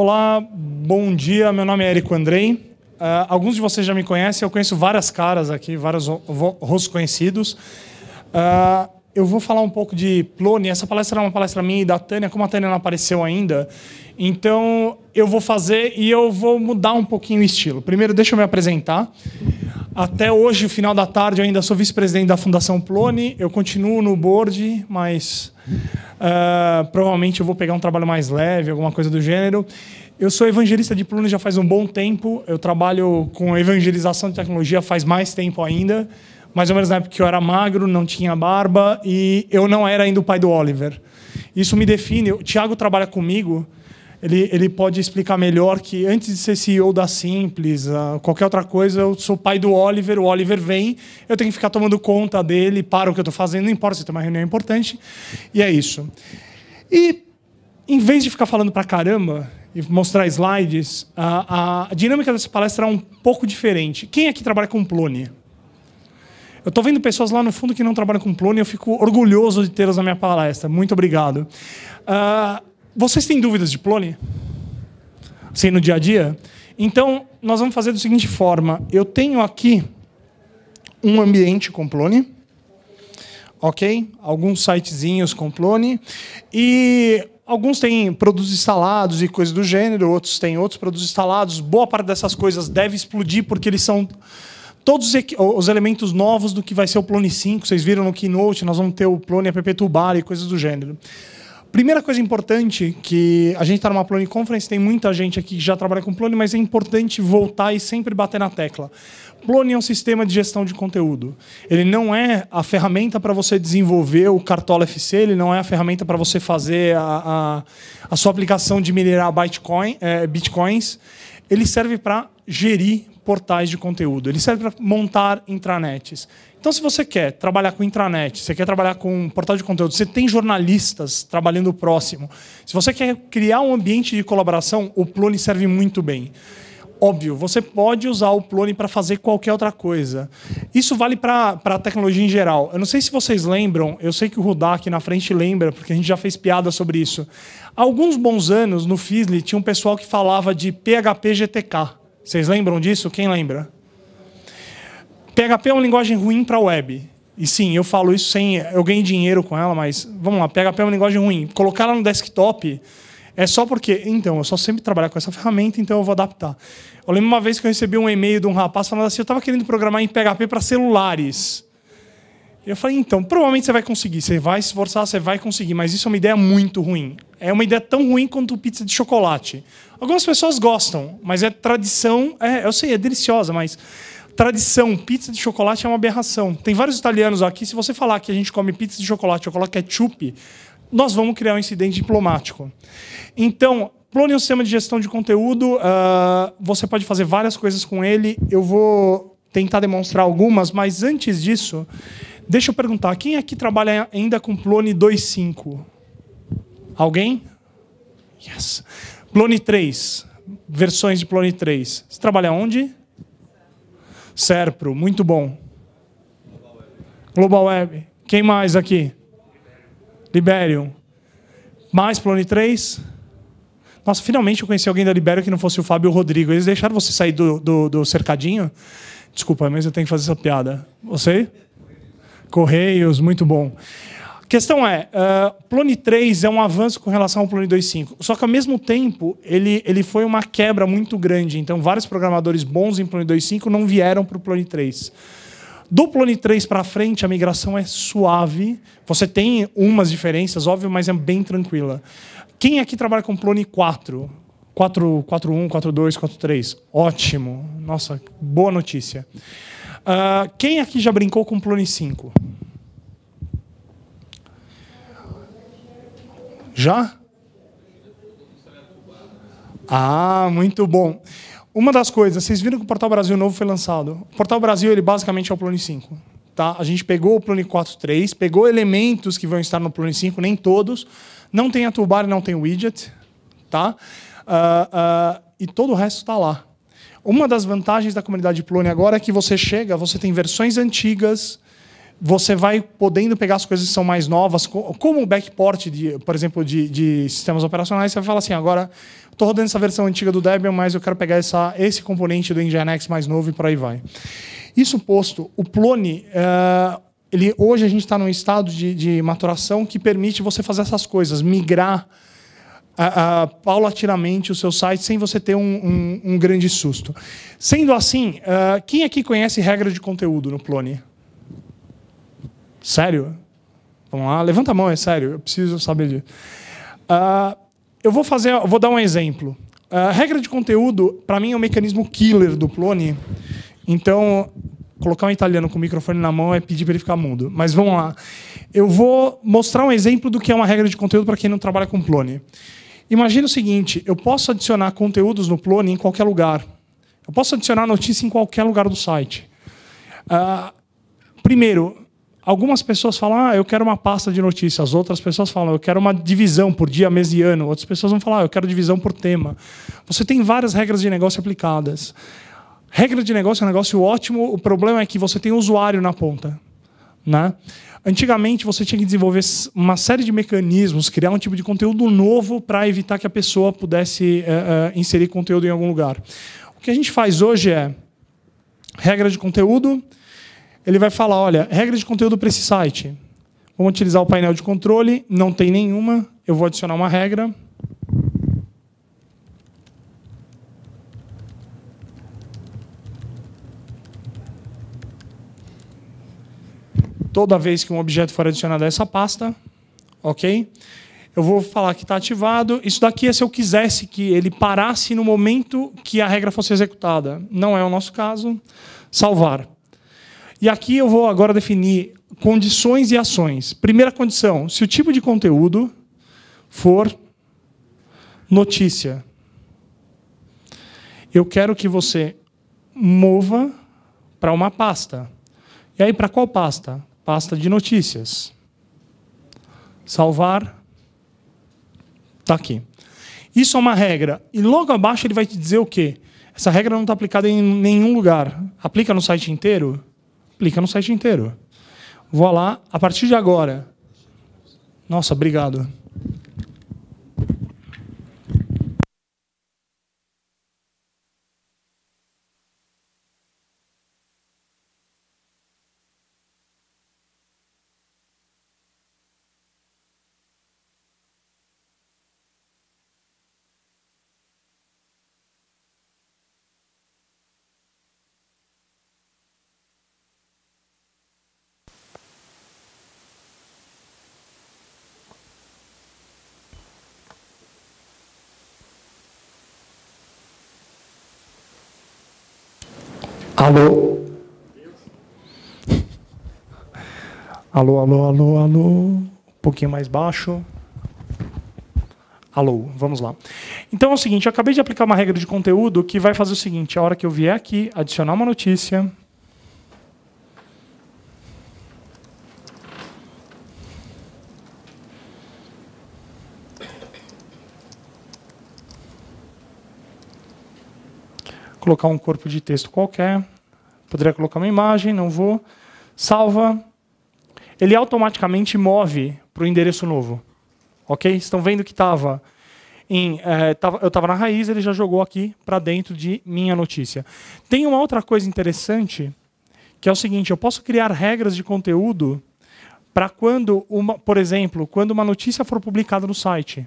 Olá, bom dia. Meu nome é Érico Andrei. Uh, alguns de vocês já me conhecem, eu conheço várias caras aqui, vários rostos conhecidos. Uh, eu vou falar um pouco de Plone. Essa palestra é uma palestra minha e da Tânia, como a Tânia não apareceu ainda. Então, eu vou fazer e eu vou mudar um pouquinho o estilo. Primeiro, deixa eu me apresentar. Até hoje, final da tarde, eu ainda sou vice-presidente da Fundação Plone. Eu continuo no board, mas uh, provavelmente eu vou pegar um trabalho mais leve, alguma coisa do gênero. Eu sou evangelista de Plone já faz um bom tempo. Eu trabalho com evangelização de tecnologia faz mais tempo ainda. Mais ou menos na época que eu era magro, não tinha barba e eu não era ainda o pai do Oliver. Isso me define. O Thiago trabalha comigo ele, ele pode explicar melhor que antes de ser CEO da Simples, uh, qualquer outra coisa, eu sou pai do Oliver, o Oliver vem, eu tenho que ficar tomando conta dele, para o que eu estou fazendo, não importa se tem uma reunião importante, e é isso. E em vez de ficar falando para caramba e mostrar slides, a, a dinâmica dessa palestra é um pouco diferente. Quem aqui trabalha com Plone? Eu estou vendo pessoas lá no fundo que não trabalham com Plone, eu fico orgulhoso de tê-las na minha palestra. Muito obrigado. Uh, vocês têm dúvidas de Plone? Sim, no dia a dia? Então, nós vamos fazer da seguinte forma. Eu tenho aqui um ambiente com Plone, ok? Alguns sitezinhos com Plone. E alguns têm produtos instalados e coisas do gênero, outros têm outros produtos instalados. Boa parte dessas coisas deve explodir porque eles são todos os elementos novos do que vai ser o Plone 5. Vocês viram no Keynote, nós vamos ter o Plone App Toolbar e coisas do gênero. Primeira coisa importante que a gente está numa Plone Conference, tem muita gente aqui que já trabalha com Plone, mas é importante voltar e sempre bater na tecla. Plone é um sistema de gestão de conteúdo. Ele não é a ferramenta para você desenvolver o Cartola FC, ele não é a ferramenta para você fazer a, a, a, sua aplicação de minerar Bitcoin, é, bitcoins. Ele serve para gerir portais de conteúdo. Ele serve para montar intranets. Então, se você quer trabalhar com intranet, você quer trabalhar com um portal de conteúdo, você tem jornalistas trabalhando próximo, se você quer criar um ambiente de colaboração, o Plone serve muito bem. Óbvio, você pode usar o Plone para fazer qualquer outra coisa. Isso vale para a tecnologia em geral. Eu não sei se vocês lembram, eu sei que o Rudá aqui na frente lembra, porque a gente já fez piada sobre isso. Há alguns bons anos, no Fizzly, tinha um pessoal que falava de PHP GTK. Vocês lembram disso? Quem lembra? PHP é uma linguagem ruim para a web. E sim, eu falo isso sem. Eu ganhei dinheiro com ela, mas vamos lá, PHP é uma linguagem ruim. Colocar ela no desktop é só porque. Então, eu só sempre trabalho com essa ferramenta, então eu vou adaptar. Eu lembro uma vez que eu recebi um e-mail de um rapaz falando assim: eu estava querendo programar em PHP para celulares. Eu falei, então, provavelmente você vai conseguir. Você vai se esforçar, você vai conseguir. Mas isso é uma ideia muito ruim. É uma ideia tão ruim quanto pizza de chocolate. Algumas pessoas gostam, mas é tradição. É, eu sei, é deliciosa, mas tradição, pizza de chocolate é uma aberração. Tem vários italianos aqui. Se você falar que a gente come pizza de chocolate, eu coloco ketchup, nós vamos criar um incidente diplomático. Então, Plone é um sistema de gestão de conteúdo. Uh, você pode fazer várias coisas com ele. Eu vou tentar demonstrar algumas, mas antes disso, Deixa eu perguntar, quem aqui trabalha ainda com Plone 2.5? Alguém? Yes. Plone 3, versões de Plone 3. Você trabalha onde? Serpro, muito bom. Global Web. Quem mais aqui? Liberium. Mais Plone 3? Nossa, finalmente eu conheci alguém da Libério que não fosse o Fábio e o Rodrigo. Eles deixaram você sair do, do, do cercadinho? Desculpa, mas eu tenho que fazer essa piada. Você? Correios, muito bom. A questão é, uh, Plone 3 é um avanço com relação ao Plone 2.5, só que ao mesmo tempo ele, ele foi uma quebra muito grande. Então vários programadores bons em Plone 2.5 não vieram para o Plone 3. Do Plone 3 para frente, a migração é suave. Você tem umas diferenças, óbvio, mas é bem tranquila. Quem aqui trabalha com Plone 4, 4.1, 4.2, 4.3. Ótimo. Nossa, boa notícia. Uh, quem aqui já brincou com o Plone 5? Já? Ah, muito bom. Uma das coisas, vocês viram que o Portal Brasil novo foi lançado. O Portal Brasil, ele basicamente é o Plone 5. Tá? A gente pegou o Plone 4.3, pegou elementos que vão estar no Plone 5, nem todos. Não tem a toolbar, não tem o widget. Tá? Uh, uh, e todo o resto está lá. Uma das vantagens da comunidade Plone agora é que você chega, você tem versões antigas, você vai podendo pegar as coisas que são mais novas, como o backport, de, por exemplo, de, de sistemas operacionais. Você fala assim, agora estou rodando essa versão antiga do Debian, mas eu quero pegar essa, esse componente do Nginx mais novo e por aí vai. Isso posto, o Plone, uh, ele, hoje a gente está num estado de, de maturação que permite você fazer essas coisas, migrar a uh, paulatinamente o seu site sem você ter um, um, um grande susto. Sendo assim, uh, quem aqui conhece regra de conteúdo no Plone? Sério? Vamos lá, levanta a mão, é sério, eu preciso saber disso. Ah, eu vou fazer, eu vou dar um exemplo. A ah, regra de conteúdo, para mim, é um mecanismo killer do Plone. Então, colocar um italiano com o microfone na mão é pedir para ele ficar mudo. Mas vamos lá. Eu vou mostrar um exemplo do que é uma regra de conteúdo para quem não trabalha com Plone. Imagina o seguinte: eu posso adicionar conteúdos no Plone em qualquer lugar. Eu posso adicionar notícia em qualquer lugar do site. Uh, primeiro, algumas pessoas falam, ah, eu quero uma pasta de notícias. Outras pessoas falam, eu quero uma divisão por dia, mês e ano. Outras pessoas vão falar, ah, eu quero divisão por tema. Você tem várias regras de negócio aplicadas. Regra de negócio é um negócio ótimo, o problema é que você tem usuário na ponta. Né? Antigamente você tinha que desenvolver uma série de mecanismos, criar um tipo de conteúdo novo para evitar que a pessoa pudesse é, é, inserir conteúdo em algum lugar. O que a gente faz hoje é regra de conteúdo. Ele vai falar, olha, regra de conteúdo para esse site. Vamos utilizar o painel de controle, não tem nenhuma, eu vou adicionar uma regra. toda vez que um objeto for adicionado a essa pasta, ok? Eu vou falar que está ativado. Isso daqui é se eu quisesse que ele parasse no momento que a regra fosse executada. Não é o nosso caso. Salvar. E aqui eu vou agora definir condições e ações. Primeira condição: se o tipo de conteúdo for notícia, eu quero que você mova para uma pasta. E aí, para qual pasta? pasta de notícias. Salvar. Está aqui. Isso é uma regra. E logo abaixo ele vai te dizer o quê? Essa regra não está aplicada em nenhum lugar. Aplica no site inteiro? Aplica no site inteiro. Vou lá, a partir de agora. Nossa, obrigado. Alô? Alô, alô, alô, alô. Um pouquinho mais baixo. Alô, vamos lá. Então é o seguinte, eu acabei de aplicar uma regra de conteúdo que vai fazer o seguinte, a hora que eu vier aqui adicionar uma notícia, colocar um corpo de texto qualquer, Poderia colocar uma imagem, não vou. Salva. Ele automaticamente move para o endereço novo. Ok? Estão vendo que estava em, é, tava, eu estava na raiz, ele já jogou aqui para dentro de minha notícia. Tem uma outra coisa interessante, que é o seguinte: eu posso criar regras de conteúdo para quando, uma, por exemplo, quando uma notícia for publicada no site.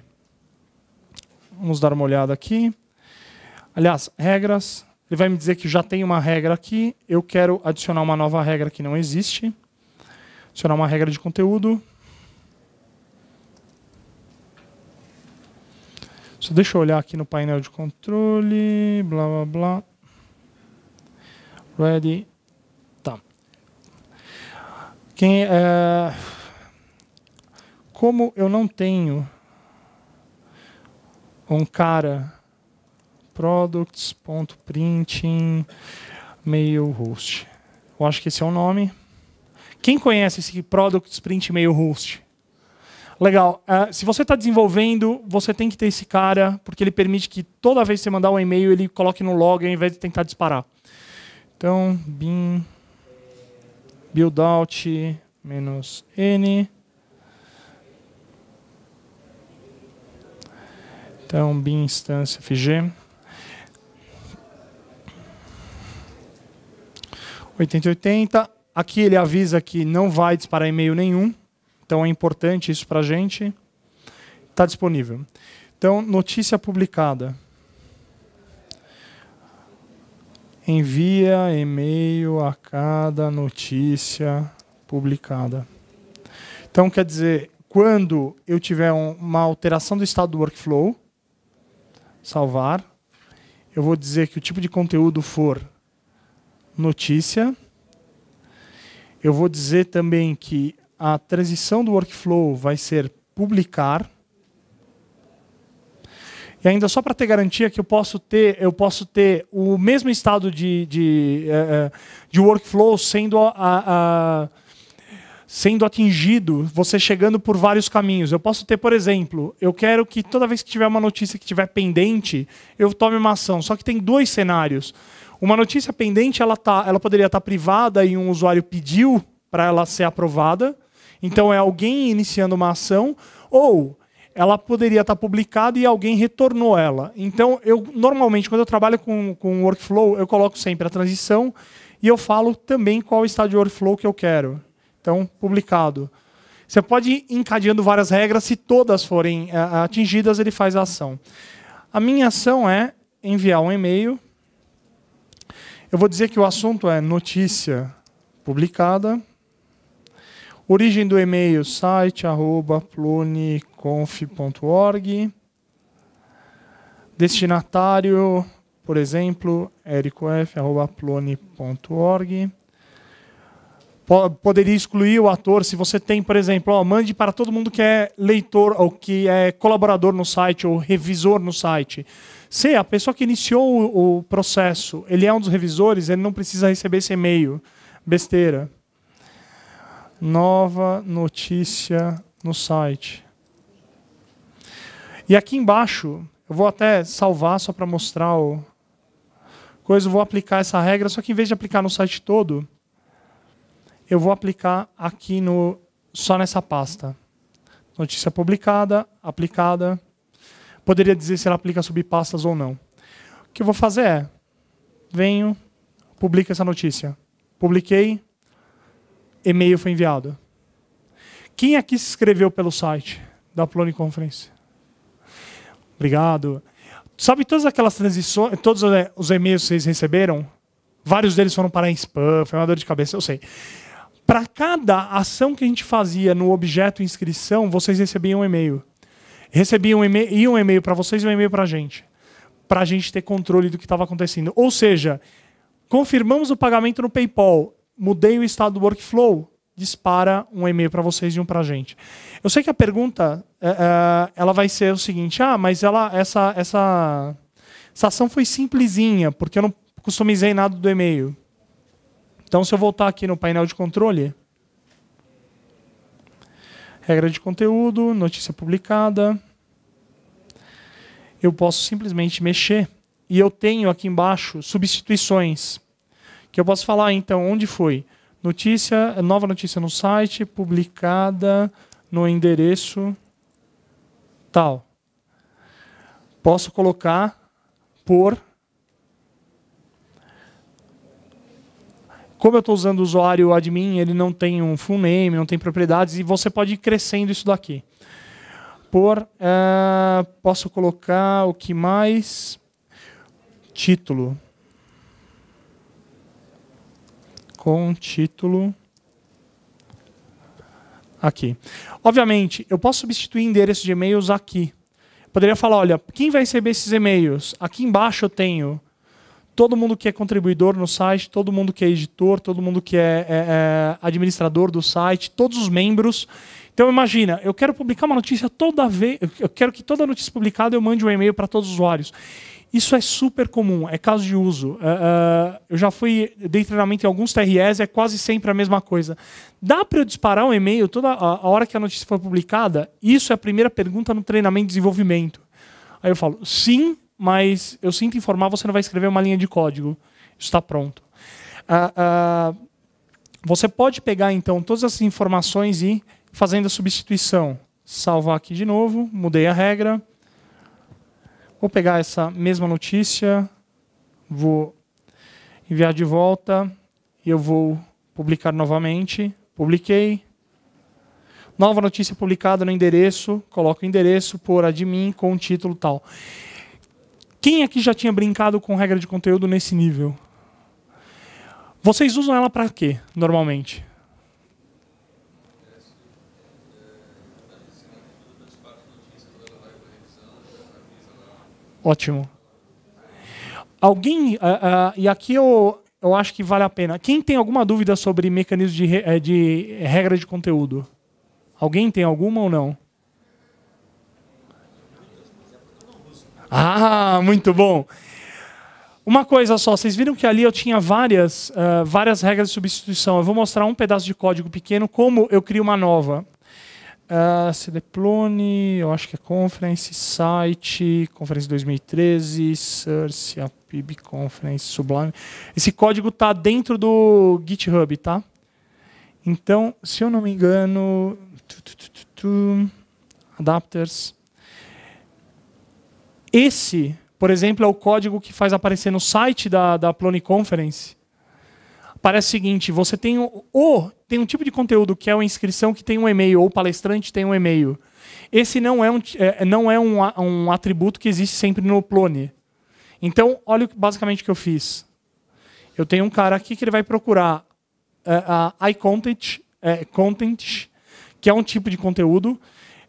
Vamos dar uma olhada aqui. Aliás, regras. Ele vai me dizer que já tem uma regra aqui, eu quero adicionar uma nova regra que não existe. Adicionar uma regra de conteúdo. Só deixa eu olhar aqui no painel de controle, blá blá blá. Ready. Tá. Quem, é... Como eu não tenho um cara products.printing mail host. Eu acho que esse é o nome. Quem conhece esse products mail host? Legal. Uh, se você está desenvolvendo, você tem que ter esse cara, porque ele permite que toda vez que você mandar um e-mail, ele coloque no log ao invés de tentar disparar. Então, bin buildout menos n. Então, bin instância fg. 8080. Aqui ele avisa que não vai disparar e-mail nenhum. Então é importante isso para a gente. Está disponível. Então, notícia publicada. Envia e-mail a cada notícia publicada. Então, quer dizer, quando eu tiver uma alteração do estado do workflow, salvar, eu vou dizer que o tipo de conteúdo for notícia. Eu vou dizer também que a transição do workflow vai ser publicar. E ainda só para ter garantia que eu posso ter, eu posso ter o mesmo estado de, de, eh, eh, de workflow sendo, a, a, sendo atingido, você chegando por vários caminhos. Eu posso ter, por exemplo, eu quero que toda vez que tiver uma notícia que tiver pendente, eu tome uma ação. Só que tem dois cenários. Uma notícia pendente, ela, tá, ela poderia estar tá privada e um usuário pediu para ela ser aprovada. Então é alguém iniciando uma ação ou ela poderia estar tá publicada e alguém retornou ela. Então, eu normalmente, quando eu trabalho com, com workflow, eu coloco sempre a transição e eu falo também qual estado de workflow que eu quero. Então, publicado. Você pode ir encadeando várias regras, se todas forem eh, atingidas, ele faz a ação. A minha ação é enviar um e-mail eu vou dizer que o assunto é notícia publicada. Origem do e-mail site arroba ploniconf.org. Destinatário, por exemplo, ericof.plone.org poderia excluir o ator se você tem, por exemplo, ó, mande para todo mundo que é leitor ou que é colaborador no site ou revisor no site. Se a pessoa que iniciou o, o processo, ele é um dos revisores, ele não precisa receber esse e-mail. Besteira. Nova notícia no site. E aqui embaixo, eu vou até salvar só para mostrar o coisa, eu vou aplicar essa regra, só que em vez de aplicar no site todo, eu vou aplicar aqui no só nessa pasta. Notícia publicada, aplicada. Poderia dizer se ela aplica subpastas ou não. O que eu vou fazer é, venho, publico essa notícia. Publiquei, e-mail foi enviado. Quem aqui se inscreveu pelo site da Plone Conference? Obrigado. Sabe todas aquelas transições, todos os eh, e-mails que vocês receberam? Vários deles foram para spam, foi uma dor de cabeça, eu sei para cada ação que a gente fazia no objeto inscrição, vocês recebiam um e-mail. Recebiam um e-mail, um e-mail para vocês e um e-mail para a gente. Para a gente ter controle do que estava acontecendo. Ou seja, confirmamos o pagamento no PayPal, mudei o estado do workflow, dispara um e-mail para vocês e um para a gente. Eu sei que a pergunta é, é, ela vai ser o seguinte: ah, mas ela, essa, essa, essa ação foi simplesinha, porque eu não customizei nada do e-mail. Então, se eu voltar aqui no painel de controle, regra de conteúdo, notícia publicada, eu posso simplesmente mexer e eu tenho aqui embaixo substituições, que eu posso falar então onde foi notícia, nova notícia no site, publicada no endereço tal. Posso colocar por como eu estou usando o usuário admin, ele não tem um full name, não tem propriedades, e você pode ir crescendo isso daqui. Por, uh, posso colocar o que mais? Título. Com título. Aqui. Obviamente, eu posso substituir endereço de e-mails aqui. poderia falar, olha, quem vai receber esses e-mails? Aqui embaixo eu tenho todo mundo que é contribuidor no site, todo mundo que é editor, todo mundo que é, é, é, administrador do site, todos os membros. Então imagina, eu quero publicar uma notícia toda vez, eu quero que toda notícia publicada eu mande um e-mail para todos os usuários. Isso é super comum, é caso de uso. Uh, eu já fui dei treinamento em alguns TRS, é quase sempre a mesma coisa. Dá para eu disparar um e-mail toda a hora que a notícia for publicada? Isso é a primeira pergunta no treinamento de desenvolvimento. Aí eu falo, sim, mas eu sinto informar, você não vai escrever uma linha de código. está pronto. Ah, ah, você pode pegar, então, todas essas informações e fazendo a substituição. Salvar aqui de novo, mudei a regra. Vou pegar essa mesma notícia, vou enviar de volta e eu vou publicar novamente. Publiquei. Nova notícia publicada no endereço, coloco o endereço por admin com título tal. Quem aqui é já tinha brincado com regra de conteúdo nesse nível? Vocês usam ela para quê, normalmente? Ótimo. Alguém, uh, uh, e aqui eu, eu acho que vale a pena. Quem tem alguma dúvida sobre mecanismo de, eh, de regra de conteúdo? Alguém tem alguma ou não? Ah, muito bom. Uma coisa só, vocês viram que ali eu tinha várias, uh, várias regras de substituição. Eu vou mostrar um pedaço de código pequeno, como eu crio uma nova. Uh, eh, CDPlone, eu acho que é Conference, Site, Conference 2013, Source, PIB Conference, Sublime. Esse código está dentro do GitHub, tá? Então, se eu não me engano... Tu, tu, tu, adapters... Esse, por exemplo, é o código que faz aparecer no site da, da Plone Conference. Parece o seguinte: você tem o, o, tem um tipo de conteúdo que é uma inscrição que tem um e-mail, ou o palestrante tem um e-mail. Esse não é, um, é, não é um, um atributo que existe sempre no Plone. Então, olha basicamente o que eu fiz. Eu tenho um cara aqui que ele vai procurar uh, a iContent, uh, content, que é um tipo de conteúdo.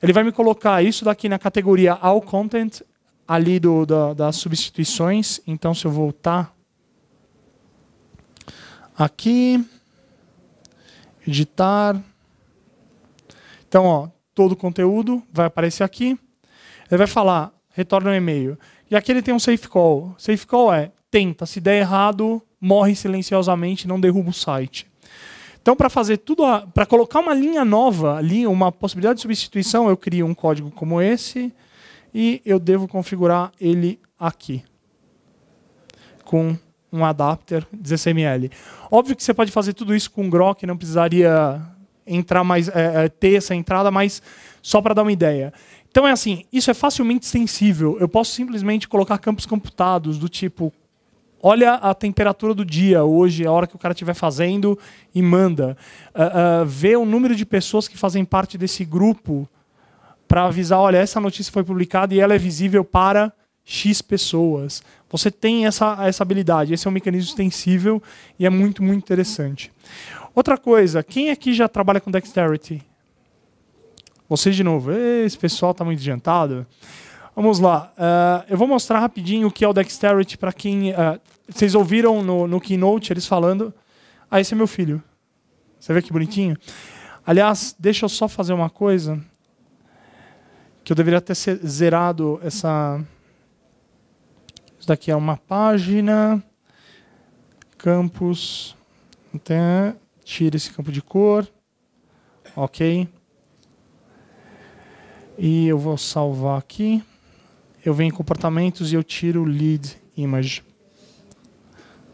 Ele vai me colocar isso daqui na categoria All Content ali do, da, das substituições. Então, se eu voltar aqui, editar. Então, ó, todo o conteúdo vai aparecer aqui. Ele vai falar, retorna um e-mail. E aqui ele tem um safe call. Safe call é tenta, se der errado, morre silenciosamente, não derruba o site. Então, para fazer tudo, para colocar uma linha nova ali, uma possibilidade de substituição, eu crio um código como esse e eu devo configurar ele aqui com um adapter 16ml. Óbvio que você pode fazer tudo isso com Grok, não precisaria entrar mais é, é ter essa entrada, mas só para dar uma ideia. Então é assim, isso é facilmente extensível. Eu posso simplesmente colocar campos computados do tipo olha a temperatura do dia hoje, a hora que o cara estiver fazendo e manda. Uh, ah, uh, ah, vê o número de pessoas que fazem parte desse grupo para avisar, olha, essa notícia foi publicada e ela é visível para X pessoas. Você tem essa, essa habilidade, esse é um mecanismo extensível e é muito, muito interessante. Outra coisa, quem aqui já trabalha com dexterity? Vocês de novo, esse pessoal está muito adiantado. Vamos lá, uh, eu vou mostrar rapidinho o que é o dexterity para quem... Uh, vocês ouviram no, no keynote eles falando? Ah, esse é meu filho. Você vê que bonitinho? Aliás, deixa eu só fazer uma coisa que eu deveria ter zerado essa. Isso daqui é uma página. Campos. Até tira esse campo de cor. Ok. E eu vou salvar aqui. Eu venho em comportamentos e eu tiro lead image.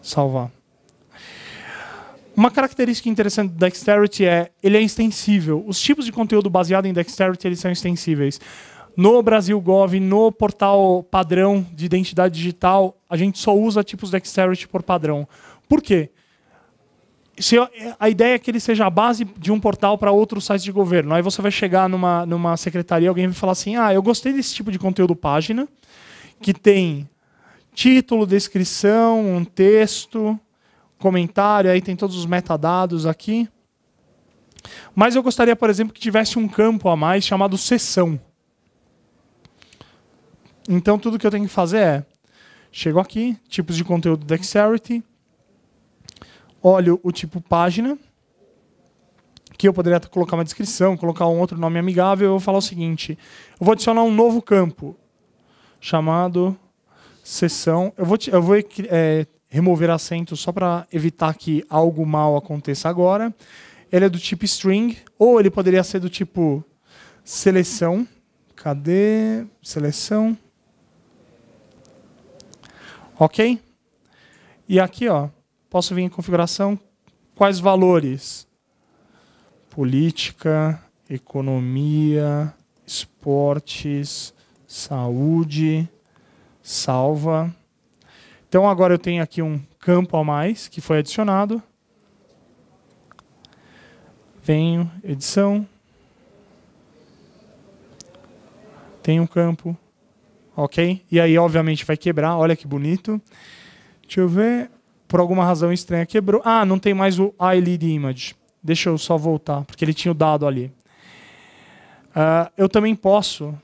Salvar. Uma característica interessante do Dexterity é ele é extensível. Os tipos de conteúdo baseado em Dexterity eles são extensíveis. No Brasil Gov, no portal padrão de identidade digital, a gente só usa tipos Dexterity por padrão. Por quê? Se a ideia é que ele seja a base de um portal para outro site de governo. Aí você vai chegar numa, numa secretaria, alguém vai falar assim: ah, eu gostei desse tipo de conteúdo página, que tem título, descrição, um texto, comentário, aí tem todos os metadados aqui. Mas eu gostaria, por exemplo, que tivesse um campo a mais chamado sessão. Então tudo que eu tenho que fazer é chego aqui, tipos de conteúdo Dexterity, olho o tipo página, que eu poderia colocar uma descrição, colocar um outro nome amigável, eu vou falar o seguinte, eu vou adicionar um novo campo chamado sessão, eu vou, eu vou é, remover assento só para evitar que algo mal aconteça agora. Ele é do tipo string, ou ele poderia ser do tipo seleção. Cadê? Seleção. Ok? E aqui, ó, posso vir em configuração. Quais valores? Política, economia, esportes, saúde, salva. Então agora eu tenho aqui um campo a mais que foi adicionado. Venho, edição. Tem um campo. Ok? E aí, obviamente, vai quebrar. Olha que bonito. Deixa eu ver. Por alguma razão estranha quebrou. Ah, não tem mais o iLead Image. Deixa eu só voltar, porque ele tinha o dado ali. Uh, eu também posso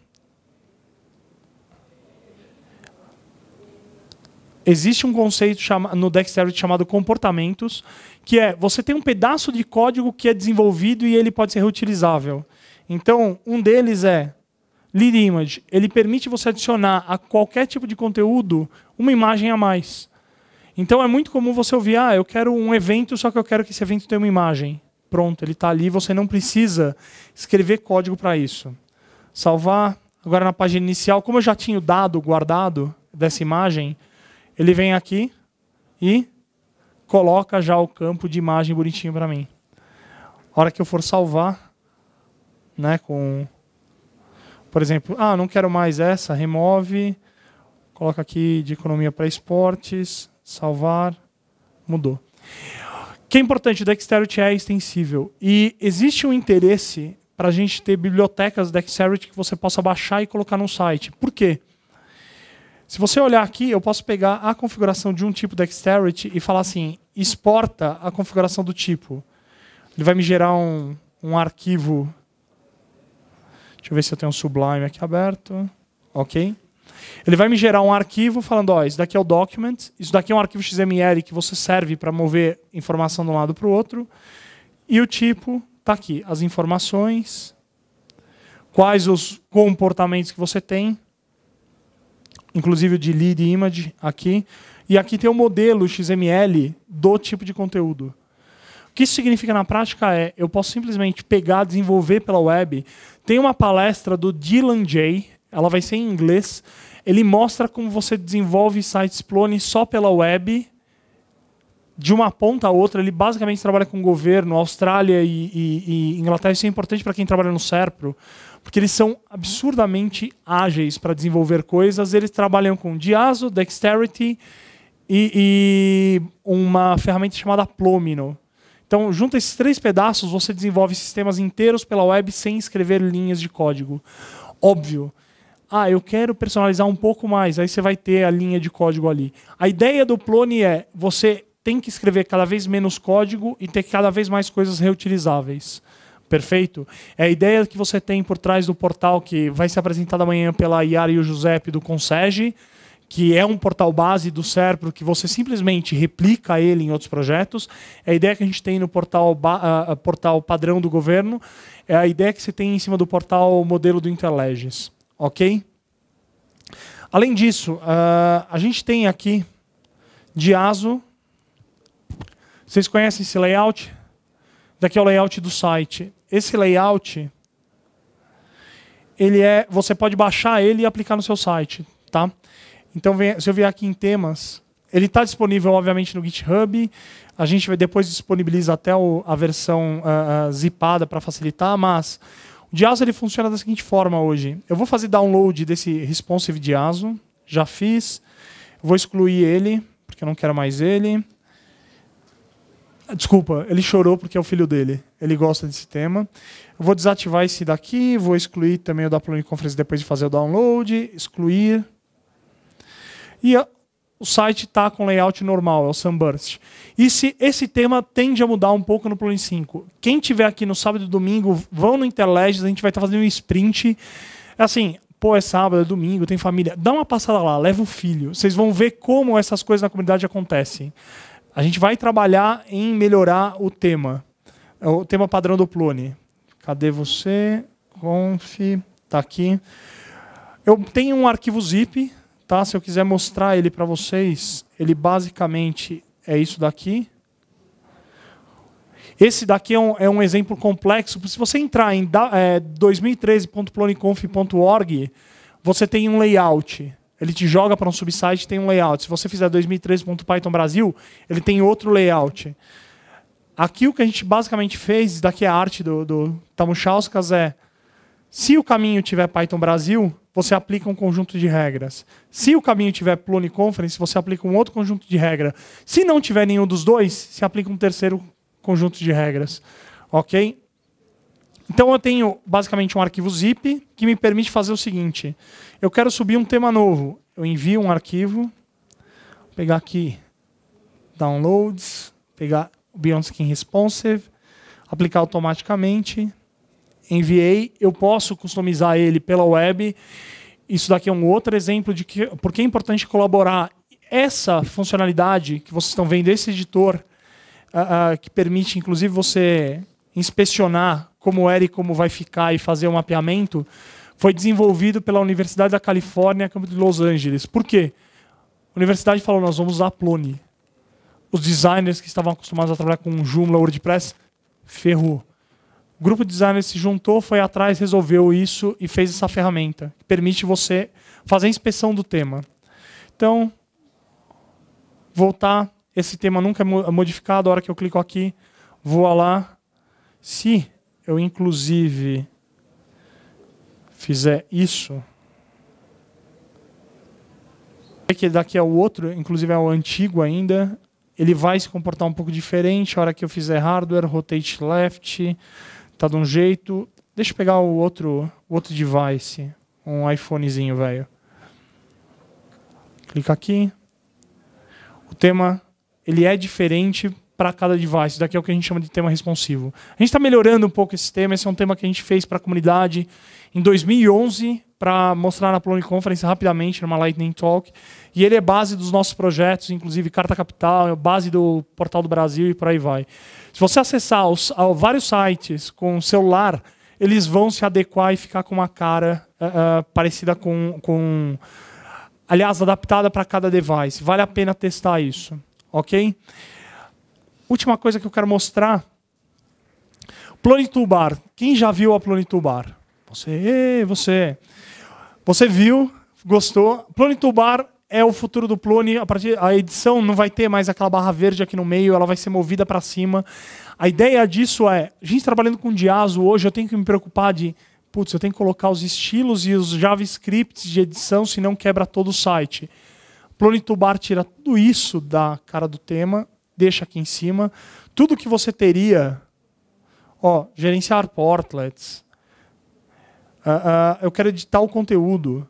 Existe um conceito chama, no Dexterity chamado comportamentos, que é você tem um pedaço de código que é desenvolvido e ele pode ser reutilizável. Então, um deles é Lead Image. Ele permite você adicionar a qualquer tipo de conteúdo uma imagem a mais. Então é muito comum você ouvir, ah, eu quero um evento, só que eu quero que esse evento tenha uma imagem. Pronto, ele está ali, você não precisa escrever código para isso. Salvar, agora na página inicial, como eu já tinha o dado guardado dessa imagem, ele vem aqui e coloca já o campo de imagem bonitinho para mim. A hora que eu for salvar, né, com por exemplo, ah, não quero mais essa, remove, coloca aqui de economia para esportes, salvar, mudou. O que é importante, o Dexterity é extensível. E existe um interesse para a gente ter bibliotecas do Dexterity que você possa baixar e colocar no site. Por quê? Se você olhar aqui, eu posso pegar a configuração de um tipo Dexterity e falar assim, exporta a configuração do tipo. Ele vai me gerar um, um arquivo. Deixa eu ver se eu tenho um Sublime aqui aberto. Ok. Ele vai me gerar um arquivo falando, ó, isso daqui é o document, isso daqui é um arquivo XML que você serve para mover informação de um lado para o outro, e o tipo está aqui, as informações, quais os comportamentos que você tem, inclusive de lead image aqui. E aqui tem o um modelo XML do tipo de conteúdo. O que isso significa na prática é, eu posso simplesmente pegar, desenvolver pela web. Tem uma palestra do Dylan Jay, ela vai ser em inglês. Ele mostra como você desenvolve sites clones só pela web, de uma ponta a outra. Ele basicamente trabalha com o governo, Austrália e, e, e Inglaterra. Isso é importante para quem trabalha no SERPRO porque eles são absurdamente ágeis para desenvolver coisas. Eles trabalham com Diazo, Dexterity e, e uma ferramenta chamada Plomino. Então, junta esses três pedaços, você desenvolve sistemas inteiros pela web sem escrever linhas de código. Óbvio. Ah, eu quero personalizar um pouco mais. Aí você vai ter a linha de código ali. A ideia do Plone é você tem que escrever cada vez menos código e ter cada vez mais coisas reutilizáveis. Perfeito? É a ideia que você tem por trás do portal que vai ser apresentado amanhã pela Yara e o Giuseppe do Consege, que é um portal base do Serpro, que você simplesmente replica ele em outros projetos. É a ideia que a gente tem no portal, uh, portal padrão do governo. É a ideia que você tem em cima do portal modelo do Interleges. Ok? Além disso, uh, a gente tem aqui ASO. Vocês conhecem esse layout? Daqui é o layout do site esse layout, ele é, você pode baixar ele e aplicar no seu site, tá? Então, se eu vier aqui em temas, ele está disponível, obviamente, no GitHub. A gente depois disponibiliza até o, a versão uh, uh, zipada para facilitar, mas o Diazo ele funciona da seguinte forma hoje. Eu vou fazer download desse responsive Diazo, já fiz. Vou excluir ele, porque eu não quero mais ele. Ah, desculpa, ele chorou porque é o filho dele. Ele gosta desse tema. Eu vou desativar esse daqui, vou excluir também o da pluriconferência depois de fazer o download, excluir. E a, o site está com layout normal, é o Sunburst. E se esse tema tende a mudar um pouco no Plugin 5. Quem tiver aqui no sábado e domingo, vão no Interlegis, a gente vai estar tá fazendo um sprint. É assim, pô, é sábado, é domingo, tem família. Dá uma passada lá, leva o filho. Vocês vão ver como essas coisas na comunidade acontecem. A gente vai trabalhar em melhorar o tema. É o tema padrão do Plone. Cadê você? Conf, Está aqui. Eu tenho um arquivo zip, tá? Se eu quiser mostrar ele para vocês, ele basicamente é isso daqui. Esse daqui é um, é um, exemplo complexo. Se você entrar em é, 2013.ploniconf.org, você tem um layout. Ele te joga para um subsite e tem um layout. Se você fizer 2013.python Brasil, ele tem outro layout. Aqui o que a gente basicamente fez, daqui a arte do, do Tamuchauskas é, se o caminho tiver Python Brasil, você aplica um conjunto de regras. Se o caminho tiver Plone Conference, você aplica um outro conjunto de regras. Se não tiver nenhum dos dois, se aplica um terceiro conjunto de regras. Ok? Então eu tenho basicamente um arquivo zip que me permite fazer o seguinte: eu quero subir um tema novo, eu envio um arquivo, vou pegar aqui downloads, pegar o Beyond Skin Responsive, aplicar automaticamente, enviei, eu posso customizar ele pela web. Isso daqui é um outro exemplo de que por que é importante colaborar. Essa funcionalidade que vocês estão vendo, esse editor uh, uh, que permite, inclusive, você inspecionar como era e como vai ficar e fazer o um mapeamento, foi desenvolvido pela Universidade da Califórnia, campo de Los Angeles. Por quê? A universidade falou: nós vamos usar Plone. Os designers que estavam acostumados a trabalhar com Joomla, WordPress, ferrou. O grupo de designers se juntou, foi atrás, resolveu isso e fez essa ferramenta, que permite você fazer a inspeção do tema. Então, voltar, esse tema nunca é, é modificado, a hora que eu clico aqui, voa lá. Se eu inclusive fizer isso, é que daqui o outro, inclusive é o antigo ainda, ele vai se comportar um pouco diferente. A hora que eu fizer hardware, rotate left, tá de um jeito. Deixa eu pegar o outro, outro device, um iPhonezinho velho. Clica aqui. O tema ele é diferente para cada device. Daqui é o que a gente chama de tema responsivo. A gente está melhorando um pouco esse tema. Esse é um tema que a gente fez para a comunidade em 2011 para mostrar na Plone Conference rapidamente numa Lightning Talk. E ele é base dos nossos projetos, inclusive Carta Capital, é base do Portal do Brasil e por aí vai. Se você acessar os, vários sites com celular, eles vão se adequar e ficar com uma cara uh, uh, parecida com, com. Aliás, adaptada para cada device. Vale a pena testar isso. Ok? última coisa que eu quero mostrar. Plonitubar. Quem já viu a Plonitubar? Você, você. Você viu, gostou. Plonitubar é o futuro do Plone. A, partir, a edição não vai ter mais aquela barra verde aqui no meio, ela vai ser movida para cima. A ideia disso é, a gente trabalhando com Diazo hoje, eu tenho que me preocupar de, putz, eu tenho que colocar os estilos e os JavaScripts de edição, senão quebra todo o site. Plonitubar tira tudo isso da cara do tema deixa aqui em cima. Tudo que você teria, ó, gerenciar portlets. Uh, uh, eu quero editar o conteúdo.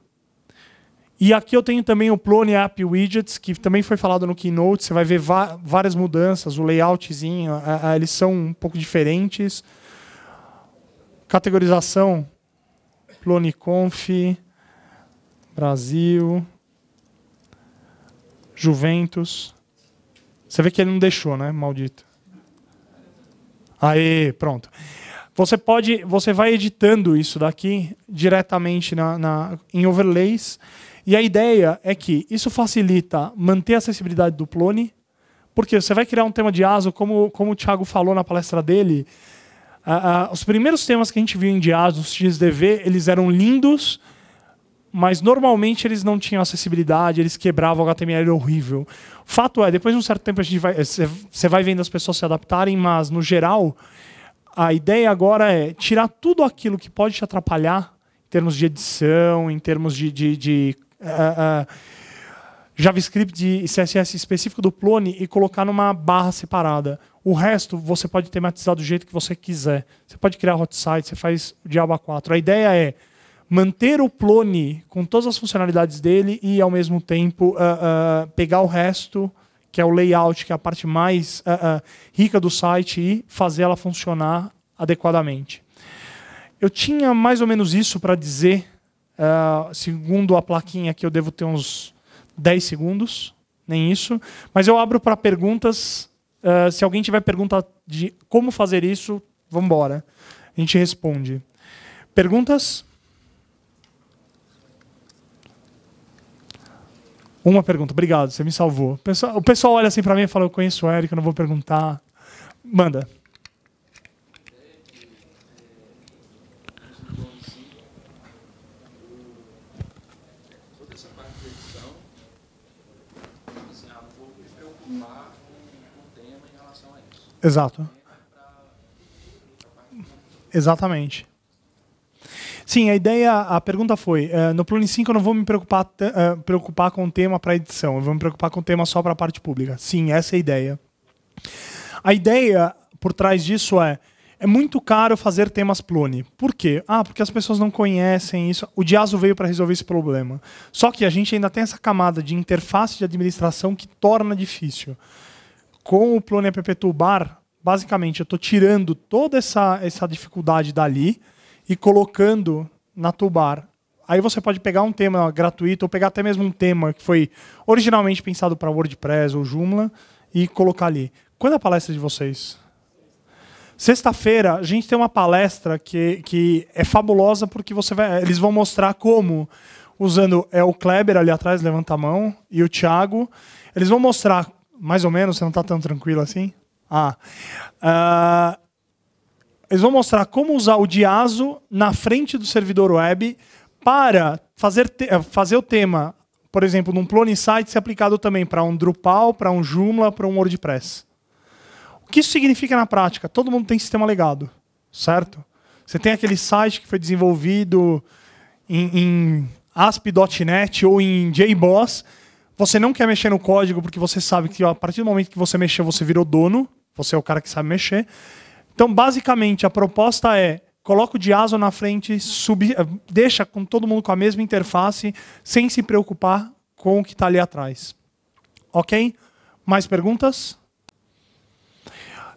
E aqui eu tenho também o Plone App Widgets, que também foi falado no Keynote. Você vai ver várias mudanças, o layoutzinho, ah, eles são um pouco diferentes. Categorização, Conf Brasil, Juventus. Você vê que ele não deixou, né, maldito? Aí, pronto. Você pode, você vai editando isso daqui diretamente na, na, em overlays. E a ideia é que isso facilita manter a acessibilidade do Plone, porque você vai criar um tema de ASO, como, como o Thiago falou na palestra dele. Uh, uh, os primeiros temas que a gente viu em de ASO, os XDV, eles eram lindos, mas normalmente eles não tinham acessibilidade, eles quebravam o HTML horrível. Fato é, depois de um certo tempo a gente vai, você eh, vai vendo as pessoas se adaptarem, mas no geral a ideia agora é tirar tudo aquilo que pode te atrapalhar em termos de edição, em termos de, de, de uh, uh, JavaScript e CSS específico do Plone e colocar numa barra separada. O resto você pode tematizar do jeito que você quiser. Você pode criar hot site, você faz o Diaba 4. A ideia é manter o Plone com todas as funcionalidades dele e, ao mesmo tempo, uh, uh, pegar o resto, que é o layout, que é a parte mais uh, rica do site, e fazer ela funcionar adequadamente. Eu tinha mais ou menos isso para dizer, segundo a plaquinha aqui, eu devo ter uns 10 segundos, nem isso, mas eu abro para perguntas. se alguém tiver pergunta de como fazer isso, vamos embora. A gente responde. Perguntas? Uma pergunta, obrigado, você me salvou. O pessoal, o pessoal olha assim para mim e fala: Eu conheço o Eric, eu não vou perguntar. Manda. Exato. Exatamente. Sim, a ideia, a pergunta foi: uh, no Plone 5 eu não vou me preocupar, uh, preocupar com o tema para edição, eu vou me preocupar com o tema só para a parte pública. Sim, essa é a ideia. A ideia por trás disso é. É muito caro fazer temas plone. Por quê? Ah, porque as pessoas não conhecem isso. O Diaso veio para resolver esse problema. Só que a gente ainda tem essa camada de interface de administração que torna difícil. Com o Plone App Toolbar, basicamente, eu estou tirando toda essa, essa dificuldade dali e colocando na tubar Aí você pode pegar um tema gratuito ou pegar até mesmo um tema que foi originalmente pensado para WordPress ou Joomla e colocar ali. Quando é a palestra de vocês? Sexta-feira a gente tem uma palestra que, que é fabulosa porque você vai, eles vão mostrar como usando é o Kleber ali atrás levanta a mão e o Thiago, eles vão mostrar mais ou menos, você não está tão tranquilo assim? Ah, uh, eles vão mostrar como usar o Diazo na frente do servidor web para fazer, eh, fazer o tema, por exemplo, num Plone Site ser aplicado também para um Drupal, para um Joomla, para um WordPress. O que isso significa na prática? Todo mundo tem sistema legado, certo? Você tem aquele site que foi desenvolvido em, em ASP.NET ou em JBoss, você não quer mexer no código porque você sabe que a partir do momento que você mexer, você virou dono, você é o cara que sabe mexer, então, basicamente, a proposta é coloca o Diazo na frente, sub, eh, deixa com todo mundo com a mesma interface, sem se preocupar com o que está ali atrás. Ok? Mais perguntas?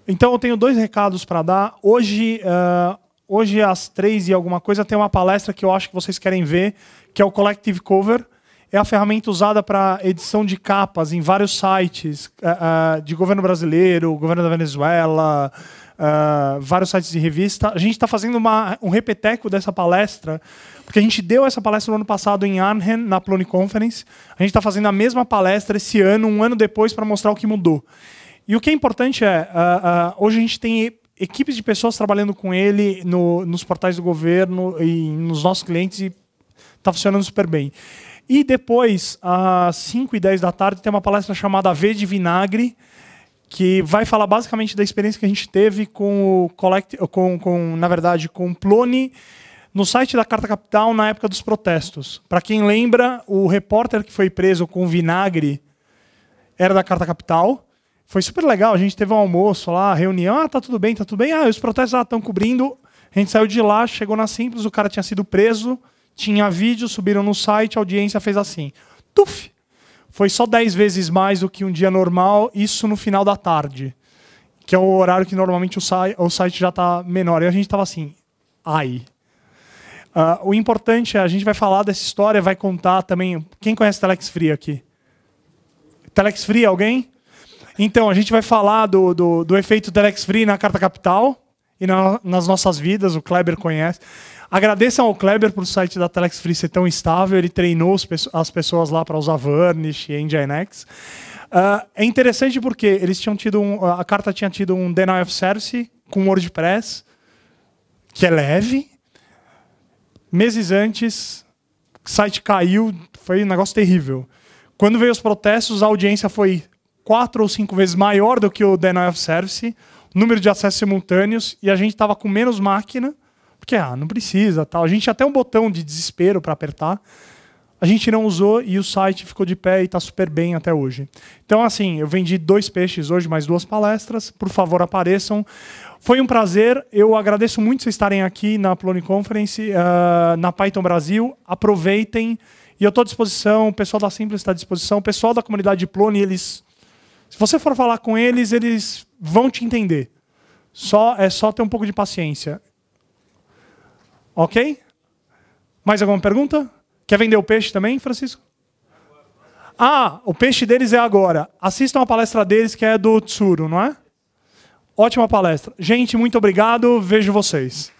Então, eu tenho dois recados para dar. Hoje, uh, hoje, às três e alguma coisa, tem uma palestra que eu acho que vocês querem ver, que é o Collective Cover. É a ferramenta usada para edição de capas em vários sites uh, uh, de governo brasileiro, governo da Venezuela, uh, vários sites de revista. A gente está fazendo uma, um repeteco dessa palestra, porque a gente deu essa palestra no ano passado em Arnhem, na Plone Conference. A gente está fazendo a mesma palestra esse ano, um ano depois, para mostrar o que mudou. E o que é importante é, uh, uh, hoje a gente tem equipes de pessoas trabalhando com ele no, nos portais do governo e nos nossos clientes e está funcionando super bem. E depois, às 5 e 10 da tarde, tem uma palestra chamada V de Vinagre, que vai falar basicamente da experiência que a gente teve com o Collect, com, com na verdade, com o Plone no site da Carta Capital na época dos protestos. Para quem lembra, o repórter que foi preso com vinagre era da Carta Capital. Foi super legal, a gente teve um almoço lá, reunião, ah, tá tudo bem, tá tudo bem. Ah, os protestos estão ah, cobrindo. A gente saiu de lá, chegou na Simples, o cara tinha sido preso, tinha vídeo, subiram no site, a audiência fez assim. Tuf! foi só 10 vezes mais do que um dia normal, isso no final da tarde, que é o horário que normalmente o, site já está menor. E a gente estava assim, ai. Uh, o importante é, a gente vai falar dessa história, vai contar também. Quem conhece Telex Free aqui? Telex Free, alguém? Então, a gente vai falar do, do, do efeito Telex Free na Carta Capital e na, nas nossas vidas, o Kleber conhece. Agradeçam ao Kleber por o site da Telex Free ser tão estável. Ele treinou as pessoas lá para usar Varnish e Nginx. Uh, ah, é interessante porque eles tinham tido um, a carta tinha tido um denial of service com WordPress que é leve. Meses antes, o site caiu, foi um negócio terrível. Quando veio os protestos, a audiência foi quatro ou cinco vezes maior do que o denial of service, número de acessos simultâneos e a gente estava com menos máquina porque é, ah, não precisa, tal. A gente tinha até um botão de desespero para apertar. A gente não usou e o site ficou de pé e está super bem até hoje. Então, assim, eu vendi dois peixes hoje, mais duas palestras. Por favor, apareçam. Foi um prazer. Eu agradeço muito vocês estarem aqui na Plone Conference, uh, na Python Brasil. Aproveitem. E eu estou à disposição, o pessoal da Simples está à disposição, o pessoal da comunidade de Plone, eles. Se você for falar com eles, eles vão te entender. Só É só ter um pouco de paciência. Ok? Mais alguma pergunta? Quer vender o peixe também, Francisco? Ah, o peixe deles é agora. Assistam a palestra deles, que é do Tsuru, não é? Ótima palestra. Gente, muito obrigado. Vejo vocês.